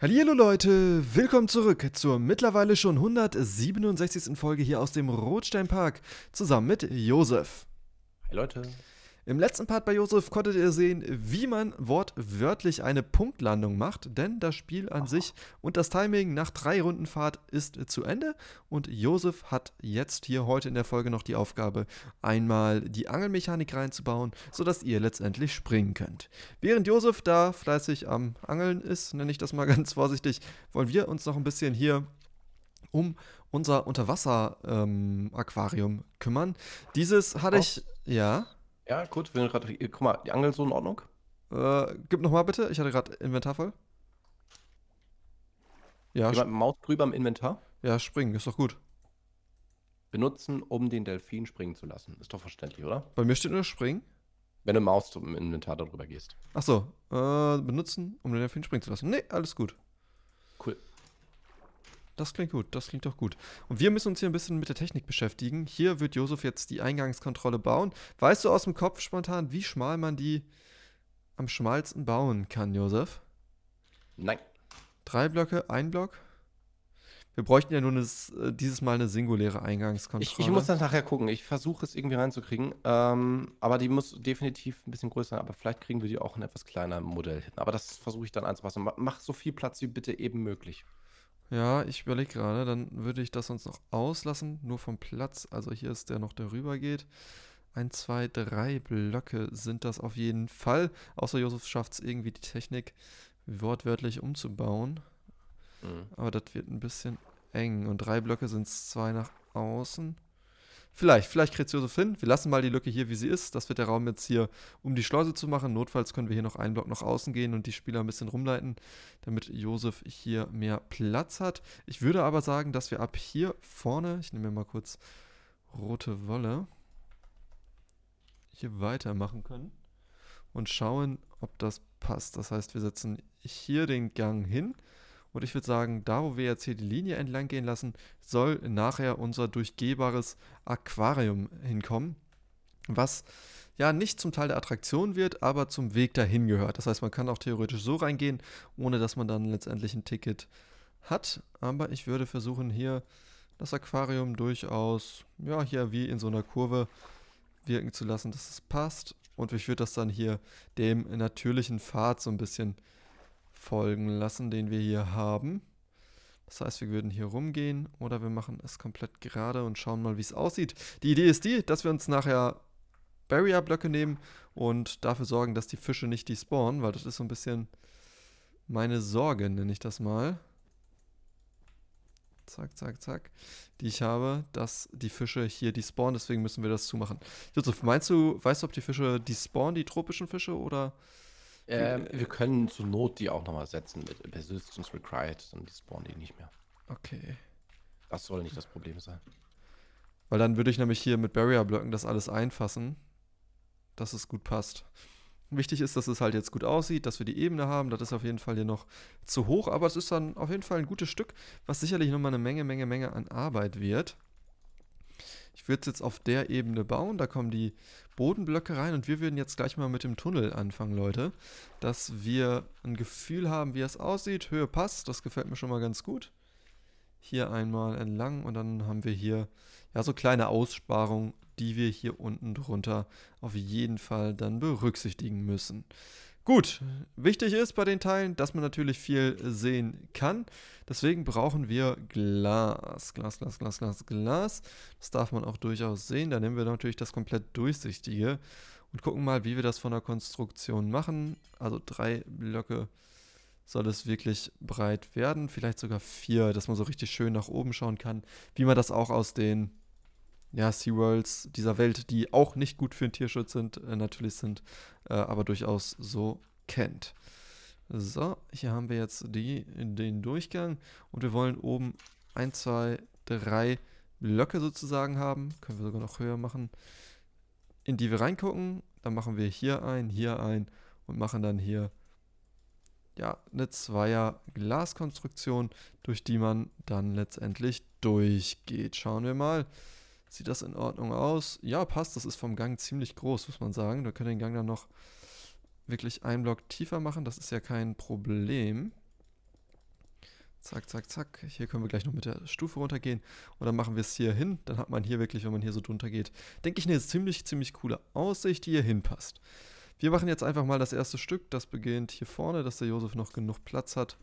Hallo Leute, willkommen zurück zur mittlerweile schon 167. Folge hier aus dem Rotsteinpark zusammen mit Josef. Hi Leute. Im letzten Part bei Josef konntet ihr sehen, wie man wortwörtlich eine Punktlandung macht, denn das Spiel an sich und das Timing nach drei Runden Fahrt ist zu Ende und Josef hat jetzt hier heute in der Folge noch die Aufgabe, einmal die Angelmechanik reinzubauen, sodass ihr letztendlich springen könnt. Während Josef da fleißig am Angeln ist, nenne ich das mal ganz vorsichtig, wollen wir uns noch ein bisschen hier um unser Unterwasser-Aquarium ähm, kümmern. Dieses hatte ich, ja. Ja, gut, wir sind gerade. Guck mal, die Angel so in Ordnung? Äh, gib nochmal bitte, ich hatte gerade Inventar voll. Ja, Jemand Maus drüber im Inventar? ja, springen, ist doch gut. Benutzen, um den Delfin springen zu lassen. Ist doch verständlich, oder? Bei mir steht nur springen. Wenn du Maus im Inventar darüber gehst. Ach so, äh, benutzen, um den Delfin springen zu lassen. Nee, alles gut. Das klingt gut, das klingt doch gut. Und wir müssen uns hier ein bisschen mit der Technik beschäftigen. Hier wird Josef jetzt die Eingangskontrolle bauen. Weißt du aus dem Kopf spontan, wie schmal man die am schmalsten bauen kann, Josef? Nein. Drei Blöcke, ein Block? Wir bräuchten ja nur eine, äh, dieses Mal eine singuläre Eingangskontrolle. Ich, ich muss dann nachher gucken. Ich versuche es irgendwie reinzukriegen. Ähm, aber die muss definitiv ein bisschen größer sein. Aber vielleicht kriegen wir die auch in etwas kleineren Modell hin. Aber das versuche ich dann anzupassen. Mach so viel Platz wie bitte eben möglich. Ja, ich überlege gerade, dann würde ich das sonst noch auslassen, nur vom Platz. Also hier ist der noch, der rüber geht. Ein, zwei, drei Blöcke sind das auf jeden Fall. Außer Josef schafft es irgendwie, die Technik wortwörtlich umzubauen. Mhm. Aber das wird ein bisschen eng. Und drei Blöcke sind es zwei nach außen. Vielleicht, vielleicht kriegt Josef hin. Wir lassen mal die Lücke hier, wie sie ist. Das wird der Raum jetzt hier, um die Schleuse zu machen. Notfalls können wir hier noch einen Block nach außen gehen und die Spieler ein bisschen rumleiten, damit Josef hier mehr Platz hat. Ich würde aber sagen, dass wir ab hier vorne, ich nehme mir mal kurz rote Wolle, hier weitermachen können und schauen, ob das passt. Das heißt, wir setzen hier den Gang hin und ich würde sagen, da wo wir jetzt hier die Linie entlang gehen lassen, soll nachher unser durchgehbares Aquarium hinkommen, was ja nicht zum Teil der Attraktion wird, aber zum Weg dahin gehört. Das heißt, man kann auch theoretisch so reingehen, ohne dass man dann letztendlich ein Ticket hat. Aber ich würde versuchen, hier das Aquarium durchaus, ja, hier wie in so einer Kurve wirken zu lassen, dass es passt. Und ich würde das dann hier dem natürlichen Pfad so ein bisschen folgen lassen, den wir hier haben. Das heißt, wir würden hier rumgehen oder wir machen es komplett gerade und schauen mal, wie es aussieht. Die Idee ist die, dass wir uns nachher Barrier-Blöcke nehmen und dafür sorgen, dass die Fische nicht despawnen, weil das ist so ein bisschen meine Sorge, nenne ich das mal. Zack, zack, zack. Die ich habe, dass die Fische hier despawnen, deswegen müssen wir das zumachen. Josef, meinst du, weißt du, ob die Fische despawnen, die tropischen Fische, oder ähm, wir können zur Not die auch nochmal setzen mit Persistence Required, dann spawnen die nicht mehr. Okay. Das soll nicht das Problem sein. Weil dann würde ich nämlich hier mit Barrier-Blöcken das alles einfassen, dass es gut passt. Wichtig ist, dass es halt jetzt gut aussieht, dass wir die Ebene haben. Das ist auf jeden Fall hier noch zu hoch, aber es ist dann auf jeden Fall ein gutes Stück, was sicherlich nochmal eine Menge, Menge, Menge an Arbeit wird. Ich würde es jetzt auf der Ebene bauen. Da kommen die Bodenblöcke rein und wir würden jetzt gleich mal mit dem Tunnel anfangen, Leute. Dass wir ein Gefühl haben, wie es aussieht. Höhe passt, das gefällt mir schon mal ganz gut. Hier einmal entlang und dann haben wir hier ja so kleine Aussparungen, die wir hier unten drunter auf jeden Fall dann berücksichtigen müssen. Gut, wichtig ist bei den Teilen, dass man natürlich viel sehen kann. Deswegen brauchen wir Glas. Glas, Glas, Glas, Glas, Glas. Das darf man auch durchaus sehen. Da nehmen wir natürlich das komplett durchsichtige und gucken mal, wie wir das von der Konstruktion machen. Also drei Blöcke soll es wirklich breit werden. Vielleicht sogar vier, dass man so richtig schön nach oben schauen kann, wie man das auch aus den ja, SeaWorlds dieser Welt, die auch nicht gut für den Tierschutz sind, äh, natürlich sind, äh, aber durchaus so kennt. So, hier haben wir jetzt die, den Durchgang und wir wollen oben 1, 2, 3 Blöcke sozusagen haben. Können wir sogar noch höher machen. In die wir reingucken. Dann machen wir hier ein, hier ein und machen dann hier ja, eine Zweier Glaskonstruktion, durch die man dann letztendlich durchgeht. Schauen wir mal. Sieht das in Ordnung aus? Ja, passt. Das ist vom Gang ziemlich groß, muss man sagen. Wir können den Gang dann noch wirklich einen Block tiefer machen. Das ist ja kein Problem. Zack, zack, zack. Hier können wir gleich noch mit der Stufe runtergehen. Und dann machen wir es hier hin. Dann hat man hier wirklich, wenn man hier so drunter geht, denke ich, eine ziemlich, ziemlich coole Aussicht, die hier hinpasst. Wir machen jetzt einfach mal das erste Stück. Das beginnt hier vorne, dass der Josef noch genug Platz hat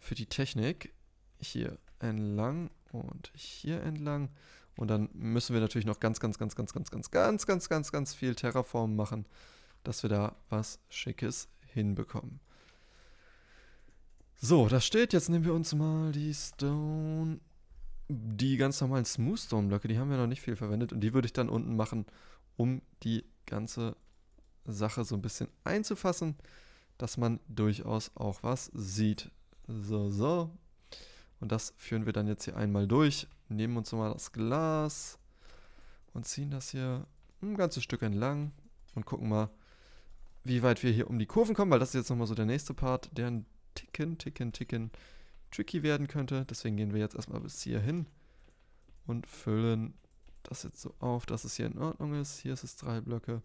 für die Technik. Hier entlang und hier entlang. Und dann müssen wir natürlich noch ganz, ganz, ganz, ganz, ganz, ganz, ganz, ganz, ganz, ganz viel Terraform machen, dass wir da was Schickes hinbekommen. So, das steht. Jetzt nehmen wir uns mal die Stone, die ganz normalen smoothstone Blöcke. Die haben wir noch nicht viel verwendet und die würde ich dann unten machen, um die ganze Sache so ein bisschen einzufassen, dass man durchaus auch was sieht. So, so. Und das führen wir dann jetzt hier einmal durch nehmen uns mal das Glas und ziehen das hier ein ganzes Stück entlang und gucken mal, wie weit wir hier um die Kurven kommen, weil das ist jetzt nochmal so der nächste Part, der ein Ticken, Ticken, Ticken tricky werden könnte. Deswegen gehen wir jetzt erstmal bis hier hin und füllen das jetzt so auf, dass es hier in Ordnung ist. Hier ist es drei Blöcke.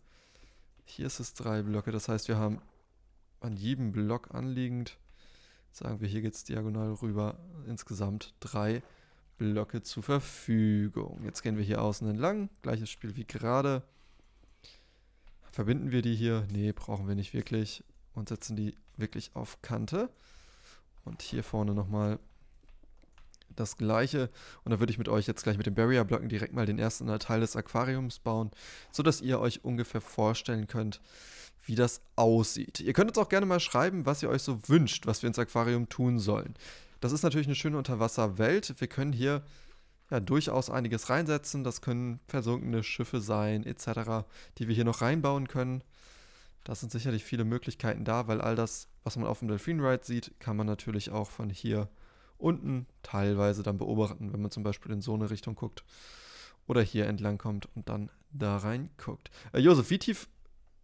Hier ist es drei Blöcke. Das heißt, wir haben an jedem Block anliegend, sagen wir, hier geht es diagonal rüber, insgesamt drei Blöcke. Blöcke zur Verfügung. Jetzt gehen wir hier außen entlang. Gleiches Spiel wie gerade. Verbinden wir die hier? Ne, brauchen wir nicht wirklich. Und setzen die wirklich auf Kante. Und hier vorne nochmal das gleiche. Und da würde ich mit euch jetzt gleich mit den Barrier-Blöcken direkt mal den ersten Teil des Aquariums bauen, sodass ihr euch ungefähr vorstellen könnt, wie das aussieht. Ihr könnt uns auch gerne mal schreiben, was ihr euch so wünscht, was wir ins Aquarium tun sollen. Das ist natürlich eine schöne Unterwasserwelt. Wir können hier ja, durchaus einiges reinsetzen. Das können versunkene Schiffe sein, etc., die wir hier noch reinbauen können. Das sind sicherlich viele Möglichkeiten da, weil all das, was man auf dem Delfin Ride sieht, kann man natürlich auch von hier unten teilweise dann beobachten, wenn man zum Beispiel in so eine Richtung guckt oder hier entlang kommt und dann da reinguckt. Äh, Josef, wie tief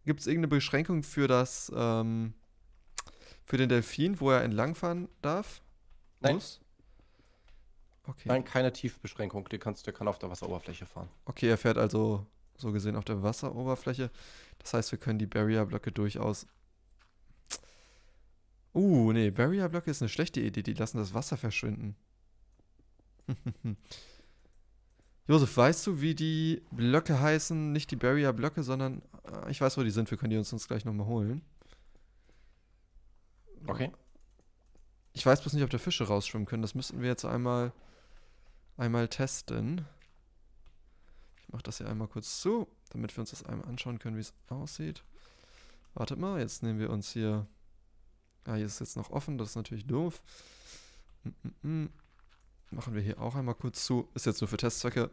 gibt es irgendeine Beschränkung für das, ähm, für den Delfin, wo er entlangfahren darf? Nein. muss? Okay. Nein, keine Tiefbeschränkung. Der, kannst, der kann auf der Wasseroberfläche fahren. Okay, er fährt also so gesehen auf der Wasseroberfläche. Das heißt, wir können die Barrierblöcke durchaus. Uh, nee, Barrierblöcke ist eine schlechte Idee. Die lassen das Wasser verschwinden. Josef, weißt du, wie die Blöcke heißen? Nicht die Barrierblöcke, sondern. Äh, ich weiß, wo die sind. Wir können die uns, uns gleich nochmal holen. Okay. Ich weiß bloß nicht, ob da Fische rausschwimmen können. Das müssten wir jetzt einmal, einmal testen. Ich mache das hier einmal kurz zu, damit wir uns das einmal anschauen können, wie es aussieht. Wartet mal, jetzt nehmen wir uns hier... Ah, hier ist es jetzt noch offen, das ist natürlich doof. Mm, mm -mm. Machen wir hier auch einmal kurz zu. Ist jetzt nur für Testzwecke.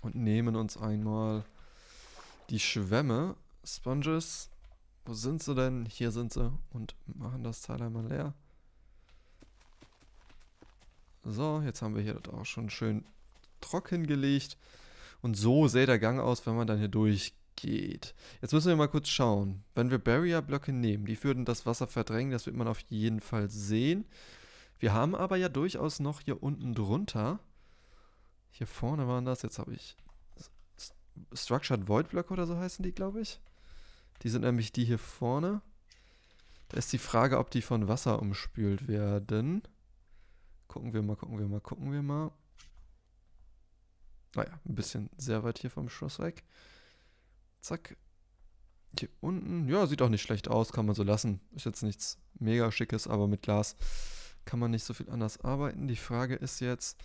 Und nehmen uns einmal die Schwämme. Sponges. Wo sind sie denn? Hier sind sie. Und machen das Teil einmal leer. So, jetzt haben wir hier das auch schon schön trocken gelegt. Und so sähe der Gang aus, wenn man dann hier durchgeht. Jetzt müssen wir mal kurz schauen. Wenn wir Barrier-Blöcke nehmen, die würden das Wasser verdrängen, das wird man auf jeden Fall sehen. Wir haben aber ja durchaus noch hier unten drunter, hier vorne waren das, jetzt habe ich Structured Void Blöcke oder so heißen die, glaube ich. Die sind nämlich die hier vorne. Da ist die Frage, ob die von Wasser umspült werden. Gucken wir mal, gucken wir mal, gucken wir mal. Naja, ah ein bisschen sehr weit hier vom Schloss weg. Zack. Hier unten. Ja, sieht auch nicht schlecht aus, kann man so lassen. Ist jetzt nichts mega schickes, aber mit Glas kann man nicht so viel anders arbeiten. Die Frage ist jetzt,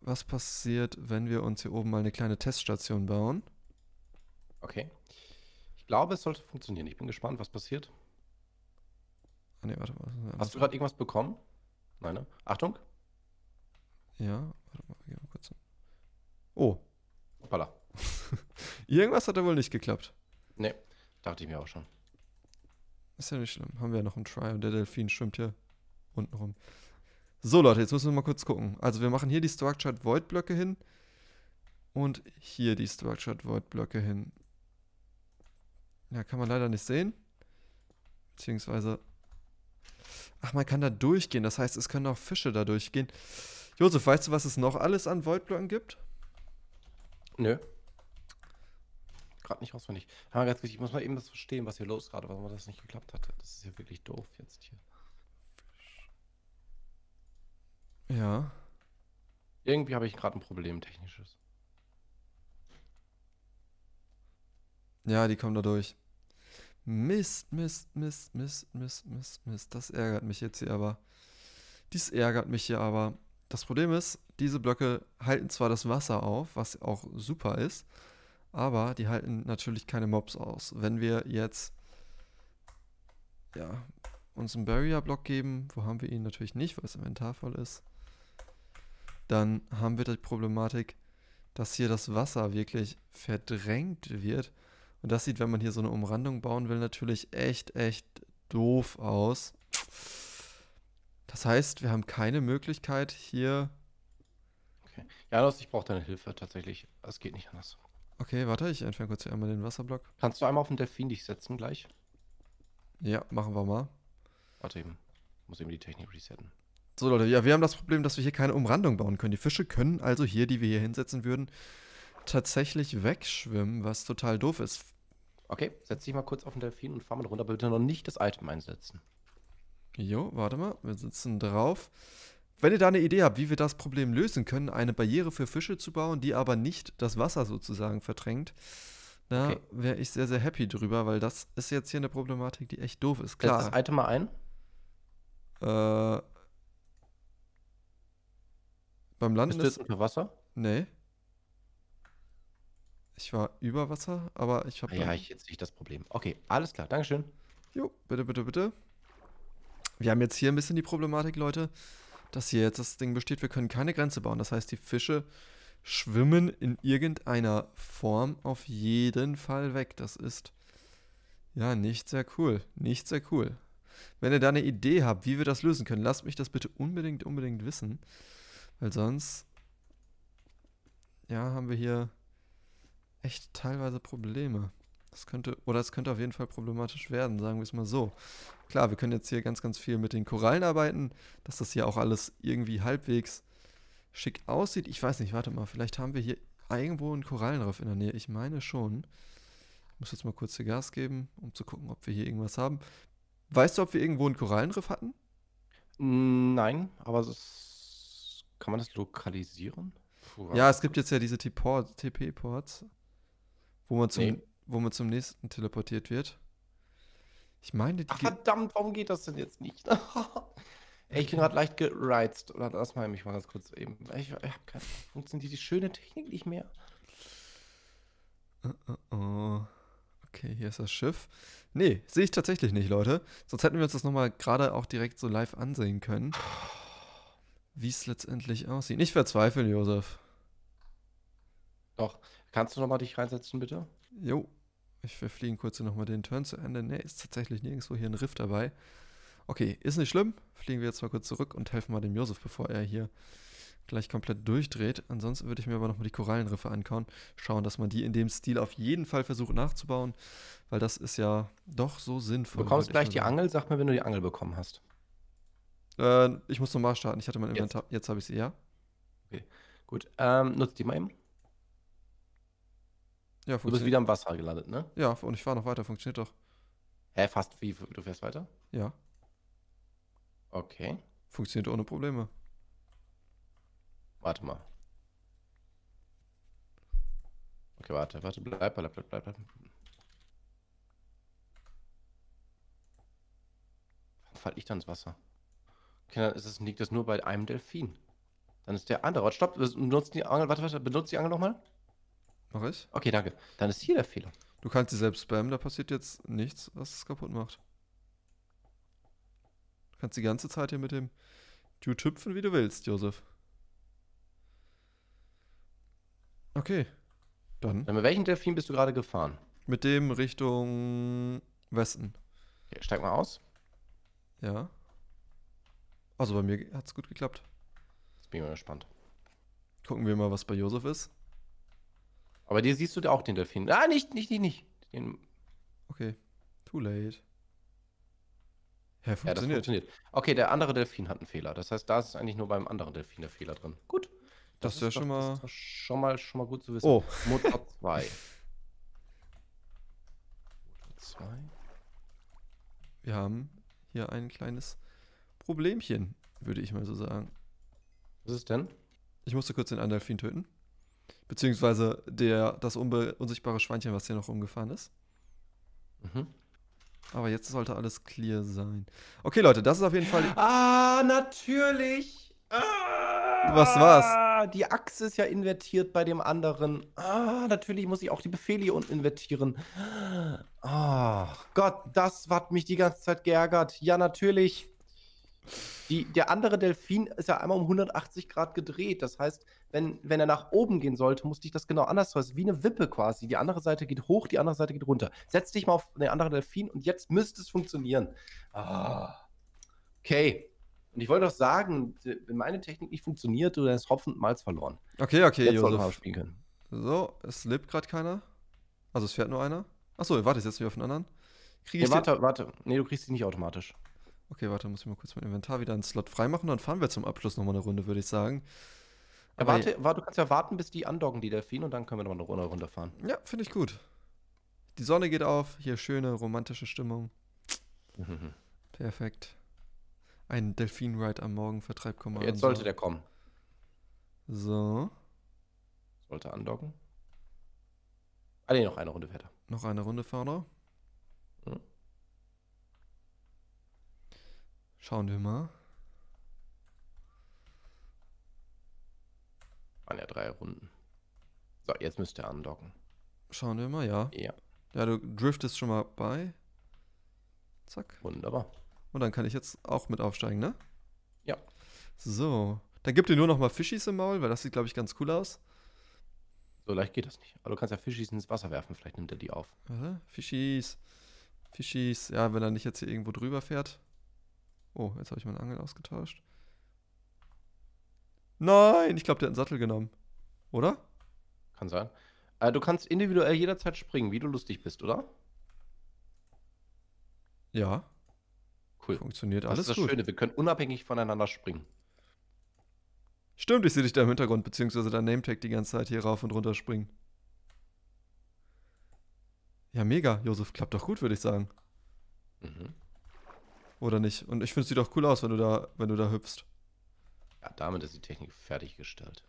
was passiert, wenn wir uns hier oben mal eine kleine Teststation bauen? Okay. Ich glaube, es sollte funktionieren. Ich bin gespannt, was passiert. Ah, nee, warte mal. Hast du gerade irgendwas bekommen? Nein, ne? Achtung. Ja, warte mal, geh mal kurz. Oh. Hoppala. Irgendwas hat da wohl nicht geklappt. Nee, dachte ich mir auch schon. Ist ja nicht schlimm. Haben wir ja noch einen Try und der Delfin schwimmt hier unten rum. So, Leute, jetzt müssen wir mal kurz gucken. Also, wir machen hier die Structured Void Blöcke hin und hier die Structured Void Blöcke hin. Ja, kann man leider nicht sehen. Beziehungsweise Ach, man kann da durchgehen. Das heißt, es können auch Fische da durchgehen. Josef, weißt du, was es noch alles an Voidblöcken gibt? Nö. Gerade nicht auswendig. Aber ganz wichtig, ich muss mal eben das verstehen, was hier los gerade, warum das nicht geklappt hat. Das ist ja wirklich doof jetzt hier. Ja. Irgendwie habe ich gerade ein Problem technisches. Ja, die kommen da durch. Mist, Mist, Mist, Mist, Mist, Mist, Mist. Das ärgert mich jetzt hier aber. Dies ärgert mich hier aber. Das Problem ist, diese Blöcke halten zwar das Wasser auf, was auch super ist, aber die halten natürlich keine Mobs aus. Wenn wir jetzt ja, uns einen Barrier-Block geben, wo haben wir ihn natürlich nicht, weil das Inventar voll ist, dann haben wir die Problematik, dass hier das Wasser wirklich verdrängt wird und das sieht, wenn man hier so eine Umrandung bauen will, natürlich echt, echt doof aus. Das heißt, wir haben keine Möglichkeit hier. Okay. Ja, los, ich brauche deine Hilfe tatsächlich. Es geht nicht anders. Okay, warte, ich entferne kurz hier einmal den Wasserblock. Kannst du einmal auf den Delfin dich setzen gleich? Ja, machen wir mal. Warte eben. Muss eben die Technik resetten. So, Leute, ja, wir haben das Problem, dass wir hier keine Umrandung bauen können. Die Fische können also hier, die wir hier hinsetzen würden, tatsächlich wegschwimmen, was total doof ist. Okay, setz dich mal kurz auf den Delfin und fahr mal runter, aber bitte noch nicht das Item einsetzen. Jo, warte mal, wir sitzen drauf. Wenn ihr da eine Idee habt, wie wir das Problem lösen können, eine Barriere für Fische zu bauen, die aber nicht das Wasser sozusagen verdrängt, da okay. wäre ich sehr, sehr happy drüber, weil das ist jetzt hier eine Problematik, die echt doof ist. Klar. Setz das Item mal ein. Äh, beim Landen ist. Bist du jetzt unter Wasser? Nee. Ich war über Wasser, aber ich habe. Ah ja, ich jetzt nicht das Problem. Okay, alles klar, Dankeschön. Jo, bitte, bitte, bitte. Wir haben jetzt hier ein bisschen die Problematik, Leute, dass hier jetzt das Ding besteht, wir können keine Grenze bauen. Das heißt, die Fische schwimmen in irgendeiner Form auf jeden Fall weg. Das ist ja nicht sehr cool. Nicht sehr cool. Wenn ihr da eine Idee habt, wie wir das lösen können, lasst mich das bitte unbedingt, unbedingt wissen. Weil sonst, ja, haben wir hier echt teilweise Probleme. Das könnte, oder es könnte auf jeden Fall problematisch werden, sagen wir es mal so. Klar, wir können jetzt hier ganz, ganz viel mit den Korallen arbeiten, dass das hier auch alles irgendwie halbwegs schick aussieht. Ich weiß nicht, warte mal, vielleicht haben wir hier irgendwo einen Korallenriff in der Nähe. Ich meine schon. Ich muss jetzt mal kurz hier Gas geben, um zu gucken, ob wir hier irgendwas haben. Weißt du, ob wir irgendwo einen Korallenriff hatten? Nein, aber ist, kann man das lokalisieren? Puh, ja, es gibt jetzt ja diese TP-Ports wo man zum, nee. wo man zum nächsten teleportiert wird. Ich meine, die. Ach, verdammt, warum geht das denn jetzt nicht? Ey, ich bin gerade leicht gereizt. Oder lass mal mich mal ganz kurz eben. Ich, ich hab keine Funktioniert die schöne Technik nicht mehr? Oh, oh, oh. Okay, hier ist das Schiff. Nee, sehe ich tatsächlich nicht, Leute. Sonst hätten wir uns das nochmal gerade auch direkt so live ansehen können. Wie es letztendlich aussieht. Nicht verzweifeln, Josef. Doch. Kannst du nochmal dich reinsetzen, bitte? Jo, ich verfliegen kurz nochmal den Turn zu Ende. Ne, ist tatsächlich nirgendwo hier ein Riff dabei. Okay, ist nicht schlimm. Fliegen wir jetzt mal kurz zurück und helfen mal dem Josef, bevor er hier gleich komplett durchdreht. Ansonsten würde ich mir aber nochmal die Korallenriffe ankauen, schauen, dass man die in dem Stil auf jeden Fall versucht nachzubauen, weil das ist ja doch so sinnvoll. Du bekommst gleich die Angel, sag mir, wenn du die Angel bekommen hast. Äh, ich muss nochmal starten, ich hatte mein Inventar, jetzt, jetzt habe ich sie, ja. Okay, gut, ähm, nutzt die mal eben. Ja, du bist wieder im Wasser gelandet, ne? Ja, und ich fahre noch weiter, funktioniert doch. Hä, fast wie? Du fährst weiter? Ja. Okay. Funktioniert ohne Probleme. Warte mal. Okay, warte, warte, bleib, bleib, bleib, bleib, bleib. Warum fall ich dann ins Wasser? Kinder, ist es, liegt das nur bei einem Delfin? Dann ist der andere. Stopp, benutzt die Angel, warte, warte, benutzt die Angel nochmal. Mach ich? Okay, danke. Dann ist hier der Fehler. Du kannst sie selbst spammen, da passiert jetzt nichts, was es kaputt macht. Du kannst die ganze Zeit hier mit dem Du tüpfen, wie du willst, Josef. Okay. Dann mit welchem Delfin bist du gerade gefahren? Mit dem Richtung Westen. Okay, steig mal aus. Ja. Also bei mir hat es gut geklappt. Jetzt bin ich mal gespannt. Gucken wir mal, was bei Josef ist. Aber dir siehst du auch den Delfin. Ah, nicht, nicht, nicht, nicht. Den... Okay. Too late. Ja, funktioniert. Ja, das funktioniert. Okay, der andere Delfin hat einen Fehler. Das heißt, da ist eigentlich nur beim anderen Delfin der Fehler drin. Gut. Das, das ist ja schon mal. Das ist schon mal schon mal gut zu wissen. Oh. Motor 2. Motor 2. Wir haben hier ein kleines Problemchen, würde ich mal so sagen. Was ist denn? Ich musste kurz den anderen Delfin töten. Beziehungsweise der, das unsichtbare Schweinchen, was hier noch umgefahren ist. Mhm. Aber jetzt sollte alles clear sein. Okay, Leute, das ist auf jeden Fall. Ah, natürlich! Ah, was war's? Die Achse ist ja invertiert bei dem anderen. Ah, natürlich muss ich auch die Befehle hier unten invertieren. Ach oh, Gott, das hat mich die ganze Zeit geärgert. Ja, natürlich. Die, der andere Delfin ist ja einmal um 180 Grad gedreht. Das heißt, wenn, wenn er nach oben gehen sollte, musste ich das genau anders Das ist Wie eine Wippe quasi. Die andere Seite geht hoch, die andere Seite geht runter. Setz dich mal auf den anderen Delfin und jetzt müsste es funktionieren. Ah. Okay. Und ich wollte doch sagen, wenn meine Technik nicht funktioniert, dann ist Hopfen und Malz verloren. Okay, okay, jetzt Josef. Mal spielen können. So, es lebt gerade keiner. Also es fährt nur einer. Achso, warte, ich setze mich auf den anderen. Krieg ich nee, warte, warte. Nee, du kriegst die nicht automatisch. Okay, warte, muss ich mal kurz mein Inventar wieder einen Slot freimachen, dann fahren wir zum Abschluss nochmal eine Runde, würde ich sagen. Ja, warte, warte, du kannst ja warten, bis die andocken, die Delfine, und dann können wir nochmal eine Runde fahren. Ja, finde ich gut. Die Sonne geht auf, hier schöne romantische Stimmung. Mhm. Perfekt. Ein Delfin-Ride am Morgen vertreibt Kommando. Jetzt sollte der kommen. So. Sollte andocken. Ah, nee, noch eine Runde fährt er. Noch eine Runde, Fahrer. Hm. Schauen wir mal. Waren ja drei Runden. So, jetzt müsste er andocken. Schauen wir mal, ja. Ja. Ja, du driftest schon mal bei. Zack. Wunderbar. Und dann kann ich jetzt auch mit aufsteigen, ne? Ja. So. Dann gib dir nur noch mal Fischis im Maul, weil das sieht, glaube ich, ganz cool aus. So leicht geht das nicht. Aber du kannst ja Fischis ins Wasser werfen, vielleicht nimmt er die auf. Aha, Fischis. Fischis. Ja, wenn er nicht jetzt hier irgendwo drüber fährt. Oh, jetzt habe ich meinen Angel ausgetauscht. Nein, ich glaube, der hat einen Sattel genommen. Oder? Kann sein. Äh, du kannst individuell jederzeit springen, wie du lustig bist, oder? Ja. Cool. Funktioniert das alles. Das ist das gut. Schöne, wir können unabhängig voneinander springen. Stimmt, ich sehe dich da im Hintergrund, beziehungsweise dein Nametag die ganze Zeit hier rauf und runter springen. Ja, mega, Josef, klappt doch gut, würde ich sagen. Mhm. Oder nicht? Und ich finde, es sieht auch cool aus, wenn du da, wenn du da hüpfst. Ja, damit ist die Technik fertiggestellt.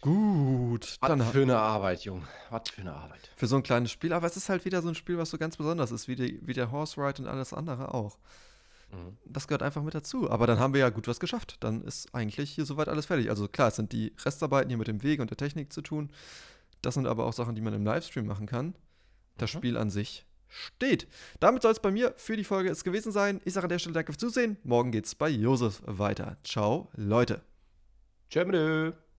Gut, was dann. für eine Arbeit, Junge. Was für eine Arbeit. Für so ein kleines Spiel. Aber es ist halt wieder so ein Spiel, was so ganz besonders ist, wie, die, wie der Horse Ride und alles andere auch. Mhm. Das gehört einfach mit dazu. Aber dann haben wir ja gut was geschafft. Dann ist eigentlich hier soweit alles fertig. Also klar, es sind die Restarbeiten hier mit dem Weg und der Technik zu tun. Das sind aber auch Sachen, die man im Livestream machen kann. Das mhm. Spiel an sich steht. Damit soll es bei mir für die Folge es gewesen sein. Ich sage an der Stelle danke fürs Zusehen. Morgen geht's bei Josef weiter. Ciao, Leute. Tschö.